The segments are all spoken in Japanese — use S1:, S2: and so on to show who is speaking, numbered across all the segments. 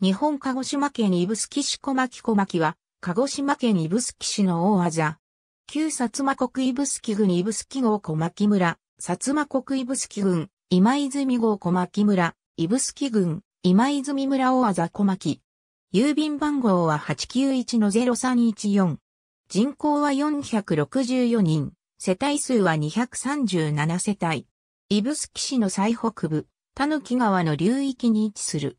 S1: 日本鹿児島県指宿市小牧小牧は、鹿児島県指宿市の大字。旧薩摩国指宿郡指宿号小牧村、薩摩国指宿郡、今泉号小牧村、指宿郡、今泉村大字小牧。郵便番号は891-0314。人口は464人、世帯数は237世帯。指宿市の最北部、狸川の流域に位置する。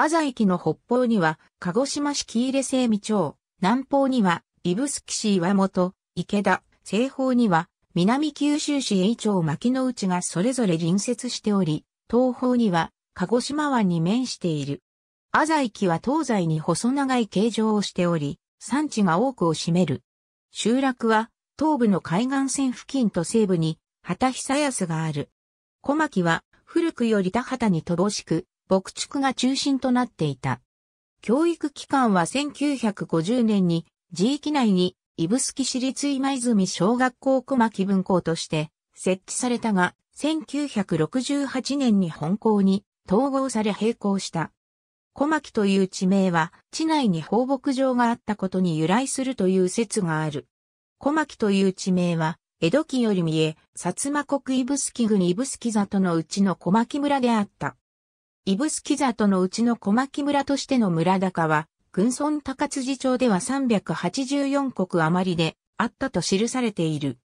S1: 安佐駅の北方には、鹿児島市喜入西美町、南方には、指宿市岩本、池田、西方には、南九州市永町牧野内がそれぞれ隣接しており、東方には、鹿児島湾に面している。安佐駅は東西に細長い形状をしており、産地が多くを占める。集落は、東部の海岸線付近と西部に、畑久安がある。小牧は、古くより田畑に乏しく、牧畜が中心となっていた。教育機関は1950年に、地域内に、指宿市立今泉小学校小牧分校として設置されたが、1968年に本校に統合され並行した。小牧という地名は、地内に放牧場があったことに由来するという説がある。小牧という地名は、江戸期より見え、薩摩国指宿郡指座里のうちの小牧村であった。イブスキザとのうちの小牧村としての村高は、軍村高辻町では384国余りであったと記されている。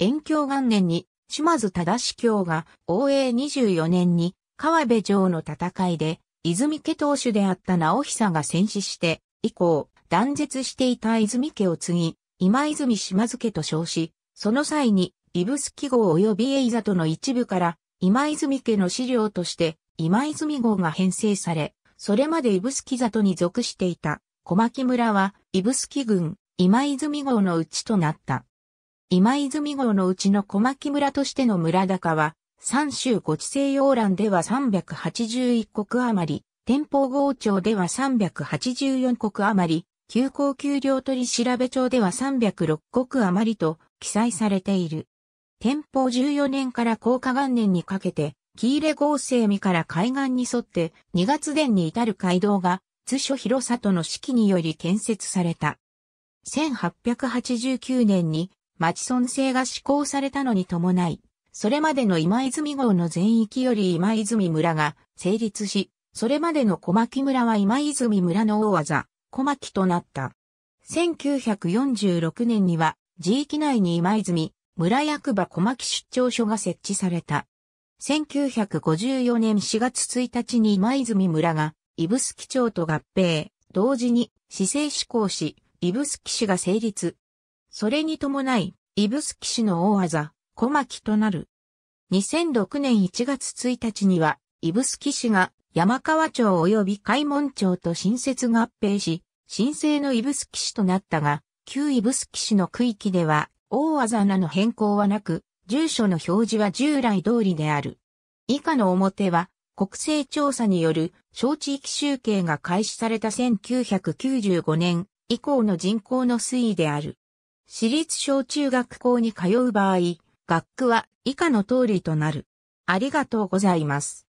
S1: 延京元年に島津忠司教が、応永24年に川辺城の戦いで、泉家当主であった直久が戦死して、以降、断絶していた泉家を継ぎ、今泉島津家と称し、その際に、イブスキ号及びエイザとの一部から、今泉家の資料として、今泉号が編成され、それまで指宿里に属していた小牧村は指宿郡今泉号のうちとなった。今泉号のうちの小牧村としての村高は、三州ご地制要欄では381国余り、天保号庁では384国余り、休校給料取調べ帳では306国余りと記載されている。天保14年から高下元年にかけて、木入合成見から海岸に沿って二月殿に至る街道が図書広里の指揮により建設された。1889年に町村制が施行されたのに伴い、それまでの今泉号の全域より今泉村が成立し、それまでの小牧村は今泉村の大技、小牧となった。1946年には、地域内に今泉、村役場小牧出張所が設置された。1954年4月1日に今泉村が、指宿町と合併、同時に、市政施行し、指宿市が成立。それに伴い、指宿市の大技、小牧となる。2006年1月1日には、指宿市が山川町及び海門町と新設合併し、新生の指宿市となったが、旧指宿市の区域では、大技なの変更はなく、住所の表示は従来通りである。以下の表は、国勢調査による小地域集計が開始された1995年以降の人口の推移である。私立小中学校に通う場合、学区は以下の通りとなる。ありがとうございます。